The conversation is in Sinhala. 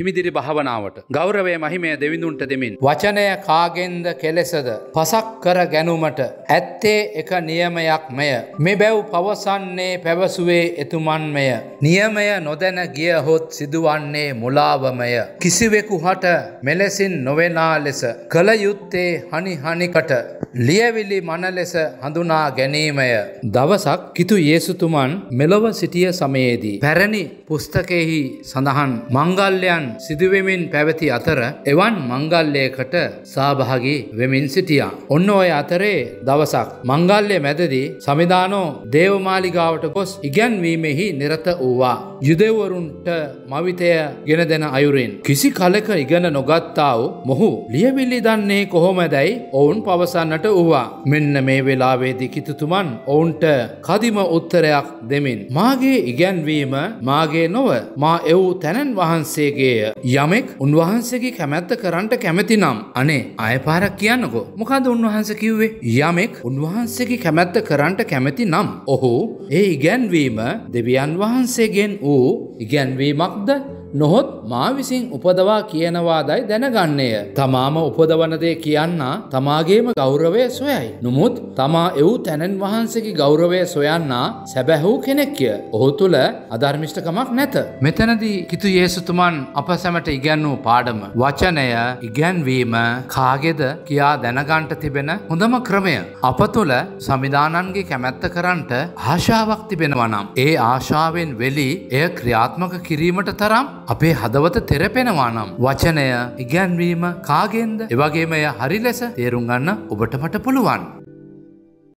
හිමිදිරි භාවනාවට ගෞරවේ මහිමය දෙවිඳුන්ට දෙමින්. වචනය කාගෙන්ද කෙලෙසද පසක් කර ගැනුමට ඇත්තේ එක නියමයක් මෙය. මෙබැව් පවසන්නේ පැවසුවේ එතුමන්මය. නියමය නොදැන ගිය හොත් සිදුවන්නේ මුලාවමය. කිසිවෙකු හට මෙලෙසින් නොවෙනා ලෙස කළයුත්තේ හනිහනිකට ලියවිලි මන ලෙස හඳුනා ගැනීමය. දවසක් කිතු යේසුතුමන් මෙලොව සිටිය සමයේදී. පැරණි පුස්තකයෙහි සඳහන් මංගල්‍යයන් සිදුවමින් පැවති අතර එවන් මංගල්ලයකට සාභාගි වෙමින් සිටියා. ඔන්න ඔය අතරේ දවසක් මංගල්ලය මැදදී සමිධානෝ දේවමාලිගාවට ගොස් ඉගැන්වීමෙහි නිරත වූවා. යුදෙවරුන්ට මවිතය ගෙන දෙන අයුරෙන්. කිසි කලක ඉගෙන නොගත්තාව මොහු ලියවිල්ලි දන්නේ කොහොමදැයි ඔවුන් පවසන්නට යටවූවා. මෙන්න මේ වෙලාවේදී කිතුතුමන් ඔවුන්ට කදිම උත්තරයක් දෙමින්. මාගේ ඉගැන්වීම මාගේ නොව මා එව් තැනන් වහන්සේගේය. යමෙක් උන්වහන්සේගේ කැමැත්ත කරන්නට කැමැතිනම්. අනේ අයපාරක් කියන්නකෝ. මොකද උන්වහන්ස කිව්වේ. යමෙක් උන්වහන්සේගේ කැමැත්ත කරන්නට කැමැති නම්. ඔහු ඒ ඉගැන්වීම දෙවියන් වහන්සේගෙන් වූ ඉගැන්වීමක්ද නොහොත් මා විසින් උපදවා කියනවාදයි දැනගන්නේය. තමාම උපදවනදේ කියන්න තමාගේම ගෞරවය සොයයි. නොමුත් තමා එවූ තැනන් වහන්සකි ගෞරවය සොයන්නා සැබැහූ කෙනෙක්ය. ඔහු තුළ අධර්මිෂ්ටකමක් නැත. මෙතනදී කිතු ඒසුතුමන් අප සැමට ඉගැන්වූ පාඩම. වචනය ඉගැන්වීම කාගෙද කියා දැනගන්ට තිබෙන හොඳම ක්‍රමය. අප තුළ සමිධානන්ගේ කැමැත්ත කරන්නට ආශාවක් තිබෙනවනම්. ඒ ආශාවෙන් වෙලි එය ක්‍රියාත්මක කිරීමට තරම් අපේ හදවත තෙරපෙනවා නම් වචනය ඉගැන්වීම කාගෙන්ද එවගේම එය හරි ලෙස තේරුම් ගන්න ඔබට මට පුළුවන්.